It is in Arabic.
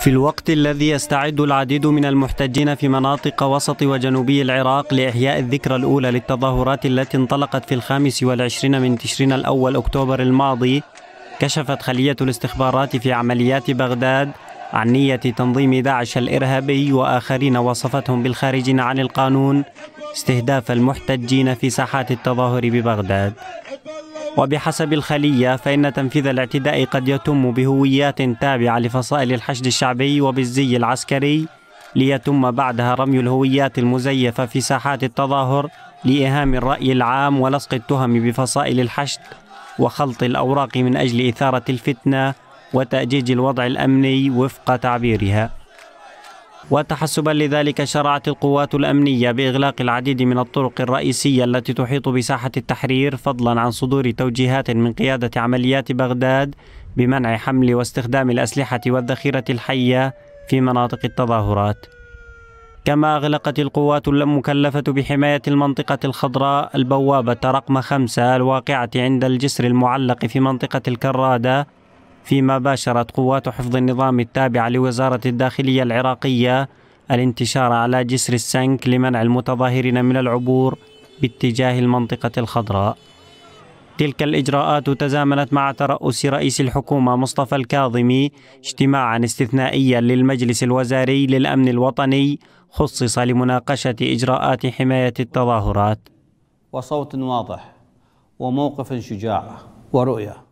في الوقت الذي يستعد العديد من المحتجين في مناطق وسط وجنوبي العراق لإحياء الذكرى الأولى للتظاهرات التي انطلقت في الخامس والعشرين من تشرين الأول أكتوبر الماضي كشفت خلية الاستخبارات في عمليات بغداد عن نية تنظيم داعش الإرهابي وآخرين وصفتهم بالخارجين عن القانون استهداف المحتجين في ساحات التظاهر ببغداد وبحسب الخلية فإن تنفيذ الاعتداء قد يتم بهويات تابعة لفصائل الحشد الشعبي وبالزي العسكري ليتم بعدها رمي الهويات المزيفة في ساحات التظاهر لإيهام الرأي العام ولصق التهم بفصائل الحشد وخلط الأوراق من أجل إثارة الفتنة وتأجيج الوضع الأمني وفق تعبيرها وتحسبا لذلك شرعت القوات الأمنية بإغلاق العديد من الطرق الرئيسية التي تحيط بساحة التحرير فضلا عن صدور توجيهات من قيادة عمليات بغداد بمنع حمل واستخدام الأسلحة والذخيرة الحية في مناطق التظاهرات كما أغلقت القوات المكلفة بحماية المنطقة الخضراء البوابة رقم خمسة الواقعة عند الجسر المعلق في منطقة الكرادة فيما باشرت قوات حفظ النظام التابعة لوزارة الداخلية العراقية الانتشار على جسر السنك لمنع المتظاهرين من العبور باتجاه المنطقة الخضراء تلك الإجراءات تزامنت مع ترأس رئيس الحكومة مصطفى الكاظمي اجتماعا استثنائيا للمجلس الوزاري للأمن الوطني خصص لمناقشة إجراءات حماية التظاهرات وصوت واضح وموقف شجاع ورؤيه